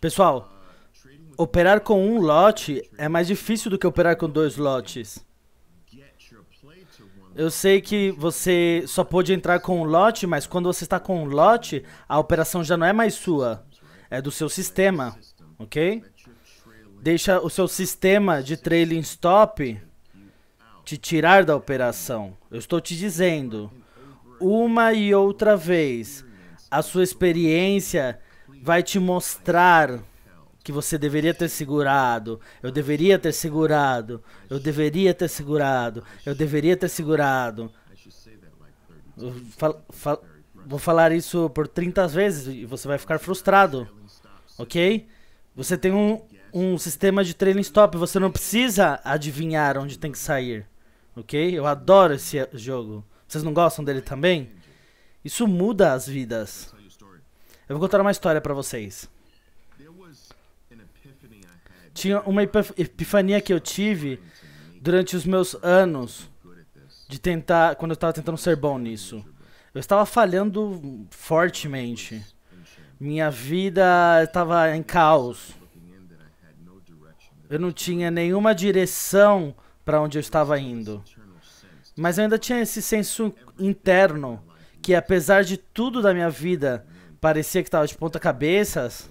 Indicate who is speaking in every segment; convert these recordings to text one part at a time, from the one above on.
Speaker 1: Pessoal, operar com um lote é mais difícil do que operar com dois lotes. Eu sei que você só pode entrar com um lote, mas quando você está com um lote, a operação já não é mais sua, é do seu sistema, ok? Deixa o seu sistema de trailing stop te tirar da operação. Eu estou te dizendo, uma e outra vez, a sua experiência vai te mostrar que você deveria ter segurado, eu deveria ter segurado, eu deveria ter segurado, eu deveria ter segurado. Fal, fal, vou falar isso por 30 vezes e você vai ficar frustrado, ok? Você tem um, um sistema de trailing stop, você não precisa adivinhar onde tem que sair, ok? Eu adoro esse jogo. Vocês não gostam dele também? Isso muda as vidas. Eu vou contar uma história para vocês. Tinha uma epifania que eu tive durante os meus anos de tentar, quando eu estava tentando ser bom nisso. Eu estava falhando fortemente. Minha vida estava em caos. Eu não tinha nenhuma direção para onde eu estava indo. Mas eu ainda tinha esse senso interno que, apesar de tudo da minha vida, parecia que estava de ponta cabeças,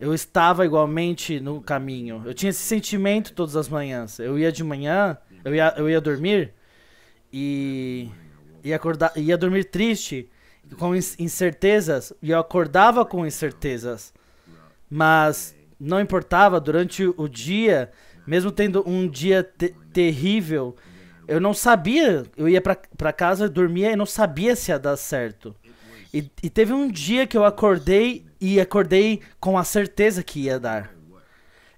Speaker 1: eu estava igualmente no caminho. Eu tinha esse sentimento todas as manhãs. Eu ia de manhã, eu ia, eu ia dormir e ia acordar, ia dormir triste, com incertezas, e eu acordava com incertezas. Mas não importava durante o dia, mesmo tendo um dia te terrível, eu não sabia, eu ia para casa, dormia e não sabia se ia dar certo. E, e teve um dia que eu acordei e acordei com a certeza que ia dar.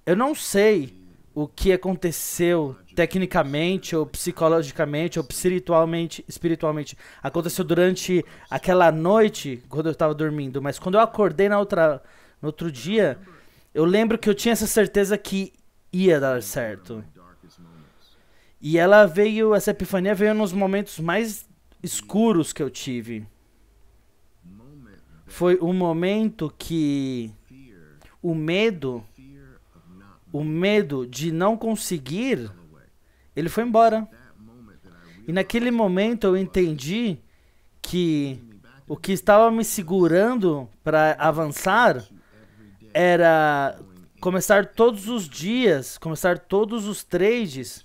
Speaker 1: Eu não sei o que aconteceu tecnicamente ou psicologicamente ou espiritualmente, espiritualmente aconteceu durante aquela noite quando eu estava dormindo, mas quando eu acordei na outra no outro dia, eu lembro que eu tinha essa certeza que ia dar certo. E ela veio, essa epifania veio nos momentos mais escuros que eu tive. Foi um momento que o medo, o medo de não conseguir, ele foi embora. E naquele momento eu entendi que o que estava me segurando para avançar era começar todos os dias, começar todos os trades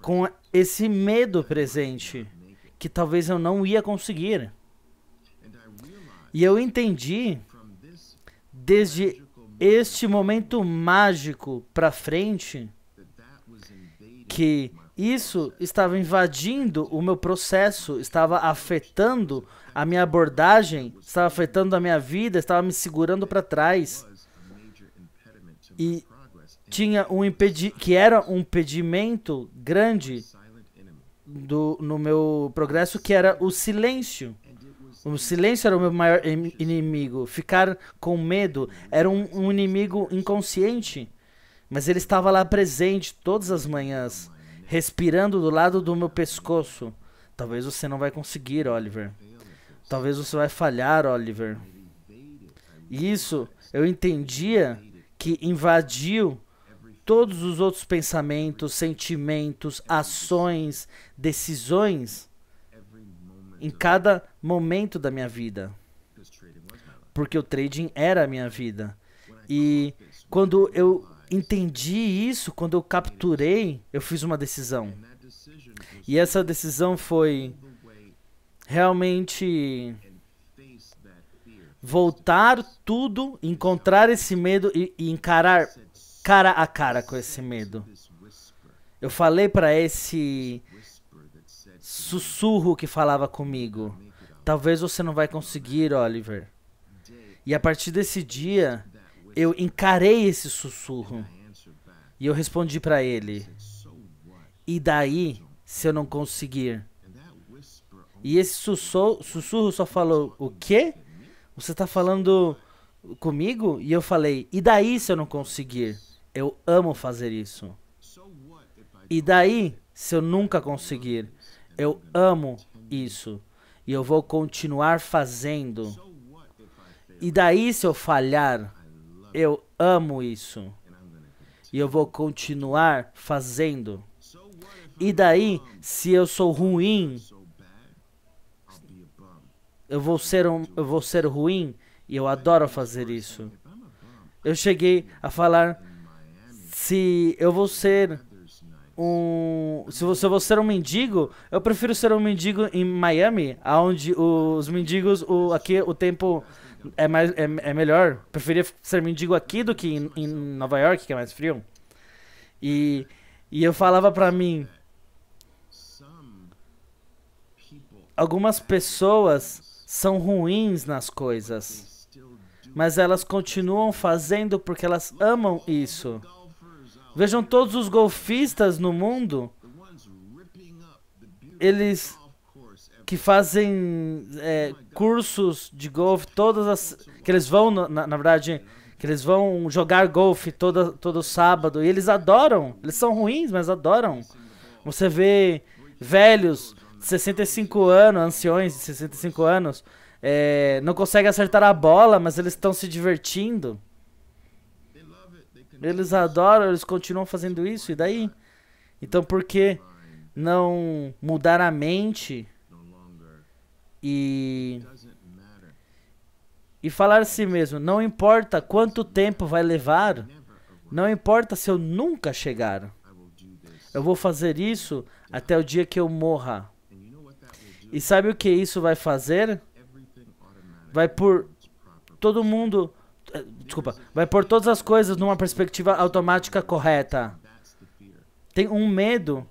Speaker 1: com esse medo presente que talvez eu não ia conseguir. E eu entendi, desde este momento mágico para frente, que isso estava invadindo o meu processo, estava afetando a minha abordagem, estava afetando a minha vida, estava me segurando para trás. E tinha um impedi que era um impedimento grande do, no meu progresso, que era o silêncio. O silêncio era o meu maior inimigo. Ficar com medo era um, um inimigo inconsciente. Mas ele estava lá presente todas as manhãs, respirando do lado do meu pescoço. Talvez você não vai conseguir, Oliver. Talvez você vai falhar, Oliver. E isso eu entendia que invadiu todos os outros pensamentos, sentimentos, ações, decisões em cada momento da minha vida. Porque o trading era a minha vida. E quando eu entendi isso, quando eu capturei, eu fiz uma decisão. E essa decisão foi realmente voltar tudo, encontrar esse medo e, e encarar cara a cara com esse medo. Eu falei para esse sussurro que falava comigo. Talvez você não vai conseguir, Oliver. E a partir desse dia, eu encarei esse sussurro. E eu respondi para ele: E daí, se eu não conseguir? E esse sussurro só falou: O quê? Você tá falando comigo? E eu falei: E daí, se eu não conseguir? Eu amo fazer isso. E daí, se eu nunca conseguir? Eu amo isso. E eu vou continuar fazendo. E daí, se eu falhar, eu amo isso. E eu vou continuar fazendo. E daí, se eu sou ruim, eu vou ser um, eu vou ser ruim e eu adoro fazer isso. Eu cheguei a falar se eu vou ser um se você vou ser um mendigo, eu prefiro ser um mendigo em Miami, onde os mendigos, o, aqui o tempo é, mais, é, é melhor. Preferia ser mendigo aqui do que em, em Nova York, que é mais frio. E, e eu falava pra mim. Algumas pessoas são ruins nas coisas, mas elas continuam fazendo porque elas amam isso. Vejam todos os golfistas no mundo eles que fazem é, cursos de golfe, todas as que eles vão na, na verdade que eles vão jogar golfe todo todo sábado e eles adoram. Eles são ruins, mas adoram. Você vê velhos de 65 anos, anciões de 65 anos, é, não conseguem acertar a bola, mas eles estão se divertindo. Eles adoram, eles continuam fazendo isso, e daí? Então por quê? não mudar a mente e e falar a si mesmo, não importa quanto tempo vai levar, não importa se eu nunca chegar. Eu vou fazer isso até o dia que eu morra. E sabe o que isso vai fazer? Vai por todo mundo, eh, desculpa, vai por todas as coisas numa perspectiva automática correta. Tem um medo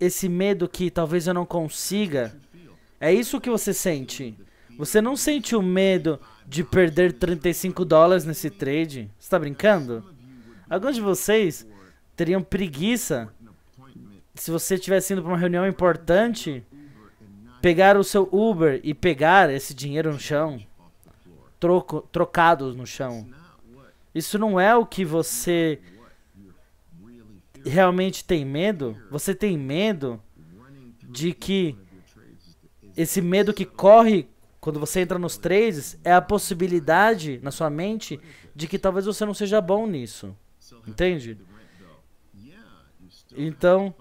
Speaker 1: esse medo que talvez eu não consiga. É isso que você sente. Você não sente o medo de perder 35 dólares nesse trade? Você tá brincando? Alguns de vocês teriam preguiça se você estivesse indo para uma reunião importante, pegar o seu Uber e pegar esse dinheiro no chão, troco, trocados no chão. Isso não é o que você realmente tem medo, você tem medo de que esse medo que corre quando você entra nos trades é a possibilidade na sua mente de que talvez você não seja bom nisso. Entende? Então,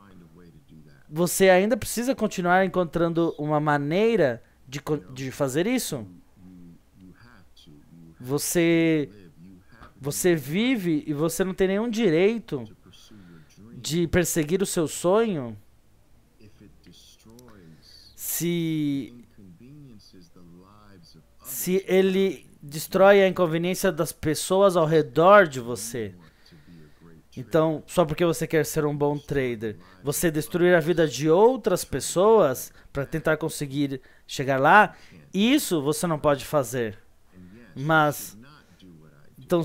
Speaker 1: você ainda precisa continuar encontrando uma maneira de, de fazer isso. Você você vive e você não tem nenhum direito de perseguir o seu sonho, se, se ele destrói a inconveniência das pessoas ao redor de você. Então, só porque você quer ser um bom trader, você destruir a vida de outras pessoas para tentar conseguir chegar lá, isso você não pode fazer. Mas então,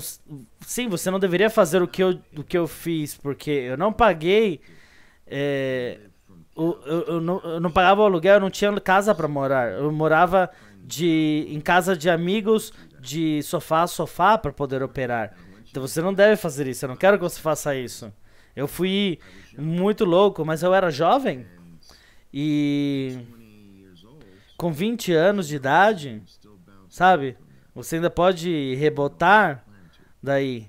Speaker 1: sim, você não deveria fazer o que eu, o que eu fiz, porque eu não paguei. É, eu, eu, eu, não, eu não pagava o aluguel, eu não tinha casa para morar. Eu morava de, em casa de amigos, de sofá a sofá para poder operar. Então você não deve fazer isso, eu não quero que você faça isso. Eu fui muito louco, mas eu era jovem. E com 20 anos de idade, sabe? Você ainda pode rebotar Daí,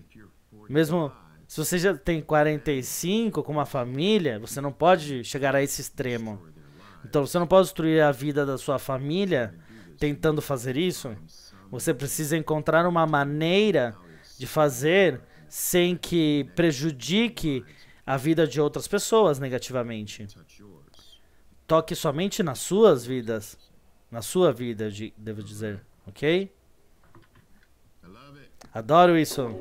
Speaker 1: mesmo se você já tem 45 com uma família, você não pode chegar a esse extremo. Então você não pode destruir a vida da sua família tentando fazer isso. Você precisa encontrar uma maneira de fazer sem que prejudique a vida de outras pessoas negativamente. Toque somente nas suas vidas, na sua vida, devo dizer, ok? Adoro isso.